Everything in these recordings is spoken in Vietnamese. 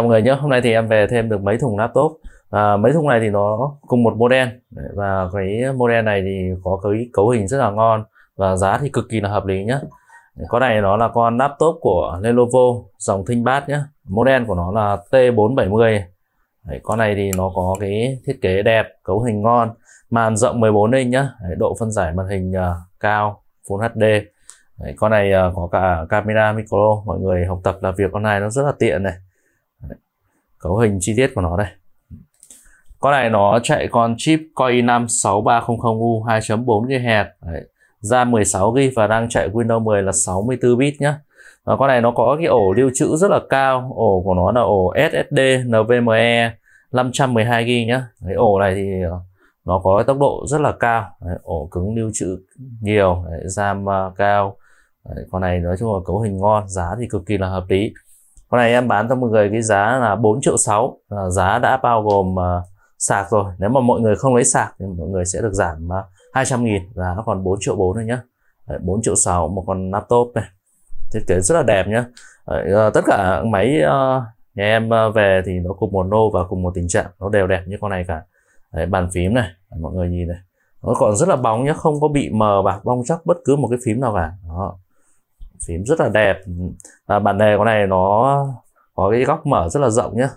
mọi người nhé hôm nay thì em về thêm được mấy thùng laptop à, mấy thùng này thì nó cùng một model và cái model này thì có cái cấu hình rất là ngon và giá thì cực kỳ là hợp lý nhé con này nó là con laptop của Lenovo dòng ThinkPad nhé model của nó là T470 Đấy, con này thì nó có cái thiết kế đẹp cấu hình ngon màn rộng 14 inch nhá Đấy, độ phân giải màn hình uh, cao Full HD Đấy, con này uh, có cả camera micro mọi người học tập làm việc con này nó rất là tiện này cấu hình chi tiết của nó đây con này nó chạy con chip Core i5 6300U 2.4 GHz Đấy. ra 16 GB và đang chạy Windows 10 là 64 bit nhé và con này nó có cái ổ lưu trữ rất là cao ổ của nó là ổ SSD NVMe 512 GB nhé cái ổ này thì ờ, nó có tốc độ rất là cao Đấy, ổ cứng lưu trữ nhiều Đấy, RAM ờ, cao Đấy, con này nói chung là cấu hình ngon giá thì cực kỳ là hợp lý con này em bán cho mọi người cái giá là 4 triệu 6 à, ờ, giá đã bao gồm à, sạc rồi nếu mà mọi người không lấy sạc thì mọi người sẽ được giảm à, ờ, 200 nghìn giá nó còn 4 triệu 4 thôi nhá Đấy, 4 triệu 6 một con laptop này thiết kế rất là đẹp nhá Đấy, à, tất cả máy à, nhà em về thì nó cùng một nô và cùng một tình trạng nó đều đẹp như con này cả Đấy, bàn phím này mọi người nhìn này nó còn rất là bóng nhá không có bị mờ bạc bong chắc bất cứ một cái phím nào cả đó phím rất là đẹp và bản đề con này nó có cái góc mở rất là rộng nhá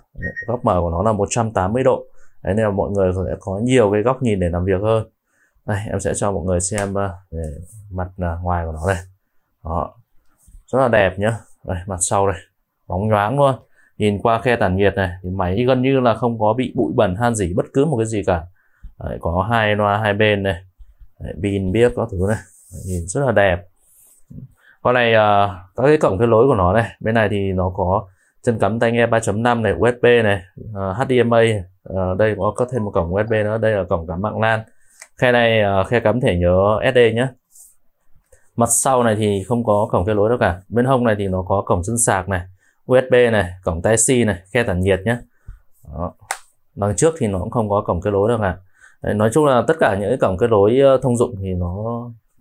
góc mở của nó là 180 độ đấy nên là mọi người sẽ có nhiều cái góc nhìn để làm việc hơn đây em sẽ cho mọi người xem uh, mặt uh, ngoài của nó đây đó rất là đẹp nhá đây mặt sau đây bóng nhoáng luôn nhìn qua khe tản nhiệt này thì máy gần như là không có bị bụi bẩn han gì bất cứ một cái gì cả đấy, có hai loa hai bên này pin biết có thứ này đấy, nhìn rất là đẹp con này uh, các cái cổng kết nối của nó này bên này thì nó có chân cắm tai nghe 3.5 này USB này uh, HDMI uh, đây có có thêm một cổng USB nữa đây là cổng cắm mạng LAN khe này uh, khe cắm thể nhớ SD nhé mặt sau này thì không có cổng kết nối đâu cả bên hông này thì nó có cổng chân sạc này USB này cổng tai C này khe tản nhiệt nhé Đó. đằng trước thì nó cũng không có cổng kết nối đâu cả Đấy, nói chung là tất cả những cái cổng kết nối ờ, thông dụng thì nó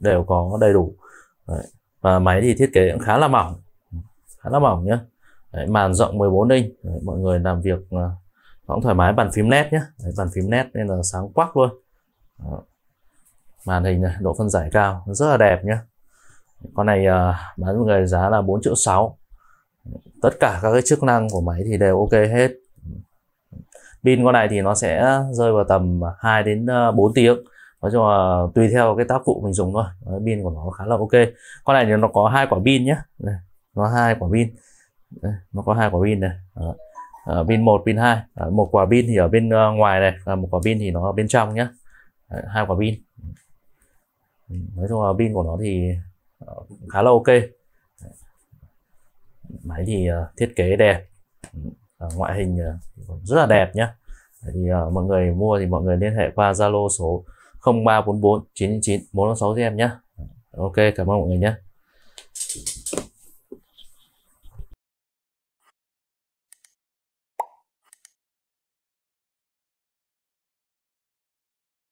đều có đầy đủ Đấy và máy thì thiết kế cũng khá là mỏng khá là mỏng nhá. Đấy, màn rộng 14 inch Đấy, mọi người làm việc ờ, cũng thoải mái bàn phím nét nhé Đấy, bàn phím nét nên là sáng quắc luôn Đó. màn hình này, độ phân giải cao rất là đẹp nhá. con này ờ, bán mọi người giá là 4 triệu 6 tất cả các cái chức năng của máy thì đều ok hết pin con này thì nó sẽ rơi vào tầm 2 đến 4 ờ, tiếng nói chung là tùy theo cái tác vụ mình dùng thôi Đấy, pin của nó khá là ok con này thì nó có hai quả pin nhé đây, nó hai quả pin đây, nó có hai quả pin này Đó. À, pin 1, pin 2 à, một quả pin thì ở bên ờ, ngoài này và một quả pin thì nó ở bên trong nhé Đấy, hai quả pin nói chung là pin của nó thì ờ, khá là ok máy thì thiết kế đẹp ngoại hình rất là đẹp nhé thì mọi người mua thì mọi người liên hệ qua zalo số 0344 999 456 cho em nhé ok cảm ơn mọi người nhé